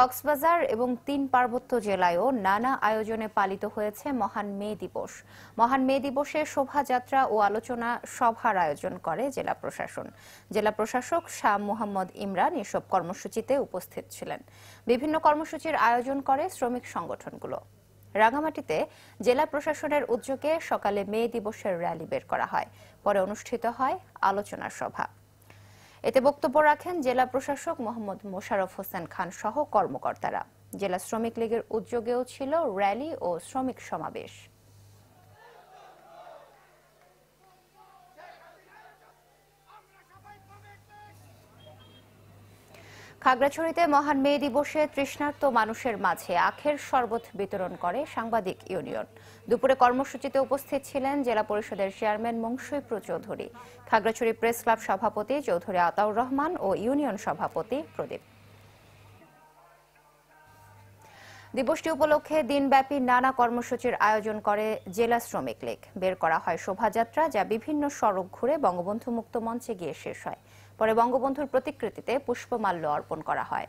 কক্সবাজার এবং তিন পার্বত্য জেলায়ও নানা আয়োজনে পালিত হয়েছে মহান মে দিবস মহান মে দিবসে শোভাযাত্রা ও আলোচনা সভার আয়োজন করে জেলা প্রশাসন জেলা প্রশাসক শাহ মোহাম্মদ ইমরান এসব কর্মসূচিতে উপস্থিত ছিলেন বিভিন্ন কর্মসূচির আয়োজন করে শ্রমিক সংগঠনগুলো রাঙামাটিতে জেলা প্রশাসনের উদ্যোগে সকালে মে দিবসের র্যালি বের করা হয় পরে অনুষ্ঠিত হয় আলোচনা সভা এতে বক্তব্য রাখেন জেলা প্রশাসক মোহাম্মদ মোশারফ হোসেন খান সহ কর্মকর্তারা জেলা শ্রমিক লীগের উদ্যোগেও ছিল র্যালি ও শ্রমিক সমাবেশ খাগড়াছড়িতে মহান মে দিবসে তৃষ্ণার্ত মানুষের মাঝে আখের শরবত বিতরণ করে সাংবাদিক ইউনিয়ন দুপুরে কর্মসূচিতে উপস্থিত ছিলেন জেলা পরিষদের chairman Mongshaipru Chowdhury Khagrachari press club সভাপতি চৌধুরী আতাউর রহমান ও ইউনিয়ন সভাপতি প্রদীপ দিবসটি উপলক্ষে দিনব্যাপী নানা কর্মসূচির আয়োজন করে জেলা শ্রমিক লীগ বের করা হয় শোভাযাত্রা যা বিভিন্ন সড়ক ঘুরে বঙ্গবন্ধু মুক্ত মঞ্চে গিয়ে শেষ হয় পরে বঙ্গবন্ধুর প্রতিকৃতিতে পুষ্পমাল্য অর্পণ করা হয়